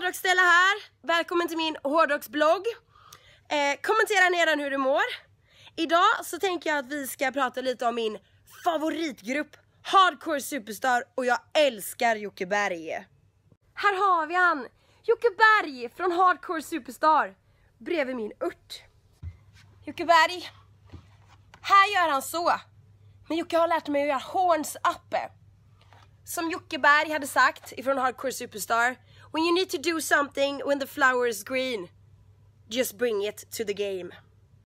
Hårdrocksstella här. Välkommen till min hårdrocksblogg. Eh, kommentera nedan hur du mår. Idag så tänker jag att vi ska prata lite om min favoritgrupp Hardcore Superstar och jag älskar Jocke Berg. Här har vi han! Jocke Berg från Hardcore Superstar bredvid min ört. Jocke Berg, här gör han så. Men Jocke har lärt mig att göra horns uppe. som Jocke Berg hade sagt ifrån Hardcore Superstar. When you need to do something when the flower is green, just bring it to the game.